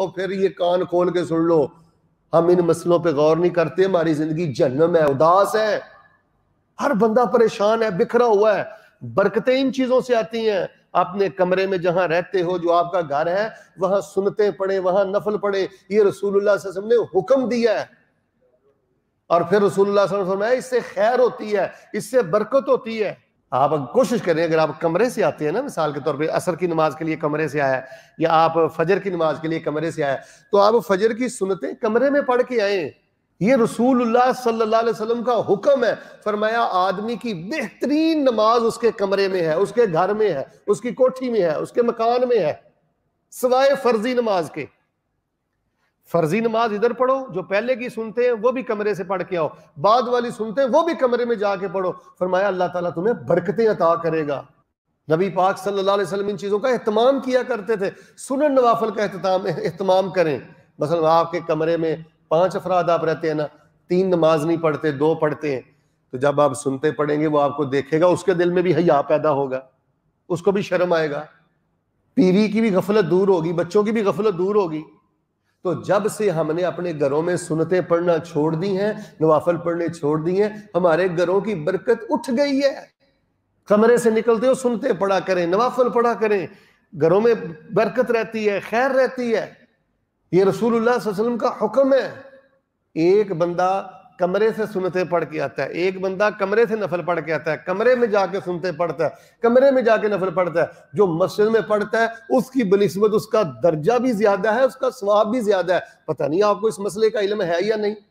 और फिर ये कान खोल के सुन लो हम इन मसलों पे गौर नहीं करते हमारी जिंदगी जन्म है उदास है हर बंदा परेशान है बिखरा हुआ है बरकतें इन चीजों से आती हैं अपने कमरे में जहां रहते हो जो आपका घर है वहां सुनते पड़े वहां नफल पड़े ये रसूलुल्लाह रसूल ने हुक्म दिया है और फिर रसूलुल्लाह रसूल इससे खैर होती है इससे बरकत होती है आप कोशिश करें अगर आप कमरे से आते हैं ना मिसाल के तौर पे असर की नमाज के लिए कमरे से आया या आप फजर की नमाज के लिए कमरे से आया तो आप फजर की सुनते कमरे में पढ़ के आए ये रसूलुल्लाह सल्लल्लाहु अलैहि वसल्लम का हुक्म है फरमाया आदमी की बेहतरीन नमाज उसके कमरे में है उसके घर में है उसकी कोठी में है उसके मकान में है सवाए फर्जी नमाज के फर्जी नमाज इधर पढ़ो जो पहले की सुनते हैं वो भी कमरे से पढ़ के आओ बाद वाली सुनते हैं वो भी कमरे में जाके पढ़ो फरमाया अल्लाह ताला तुम्हें बरकतें अता करेगा नबी पाक सल्लल्लाहु अलैहि वसल्लम इन चीज़ों का अहतमाम किया करते थे सुन नवाफल का अहतमाम अहतमाम करें मसल आपके कमरे में पाँच अफराद आप रहते हैं ना तीन नमाज नहीं पढ़ते दो पढ़ते हैं तो जब आप सुनते पढ़ेंगे वो आपको देखेगा उसके दिल में भी हया पैदा होगा उसको भी शर्म आएगा पीरी की भी गफलत दूर होगी बच्चों की भी गफलत दूर होगी तो जब से हमने अपने घरों में सुनते पढ़ना छोड़ दी हैं नवाफल पढ़ने छोड़ दिए हैं हमारे घरों की बरकत उठ गई है कमरे से निकलते हो सुनते पढ़ा करें नवाफल पढ़ा करें घरों में बरकत रहती है खैर रहती है ये रसूलुल्लाह वसल्लम का हुक्म है एक बंदा कमरे से सुनते पढ़ के आता है एक बंदा कमरे से नफल पढ़ के आता है कमरे में जाके सुनते पढ़ता है कमरे में जाके नफल पढ़ता है जो मस्जिद में पढ़ता है उसकी बनस्बत उसका दर्जा भी ज्यादा है उसका स्वाब भी ज्यादा है पता नहीं आपको इस मसले का इलम है या नहीं